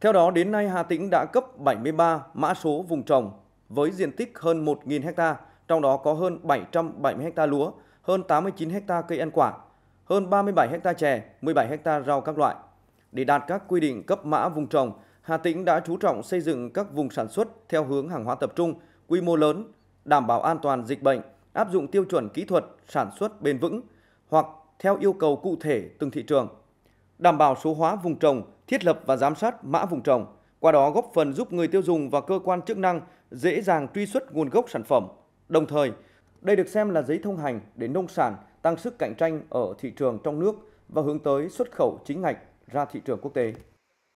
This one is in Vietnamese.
Theo đó, đến nay Hà Tĩnh đã cấp 73 mã số vùng trồng với diện tích hơn 1.000 ha, trong đó có hơn 770 ha lúa, hơn 89 ha cây ăn quả, hơn 37 ha chè, 17 ha rau các loại. Để đạt các quy định cấp mã vùng trồng, Hà Tĩnh đã chú trọng xây dựng các vùng sản xuất theo hướng hàng hóa tập trung, quy mô lớn, đảm bảo an toàn dịch bệnh, áp dụng tiêu chuẩn kỹ thuật sản xuất bền vững hoặc theo yêu cầu cụ thể từng thị trường đảm bảo số hóa vùng trồng, thiết lập và giám sát mã vùng trồng, qua đó góp phần giúp người tiêu dùng và cơ quan chức năng dễ dàng truy xuất nguồn gốc sản phẩm. Đồng thời, đây được xem là giấy thông hành để nông sản tăng sức cạnh tranh ở thị trường trong nước và hướng tới xuất khẩu chính ngạch ra thị trường quốc tế.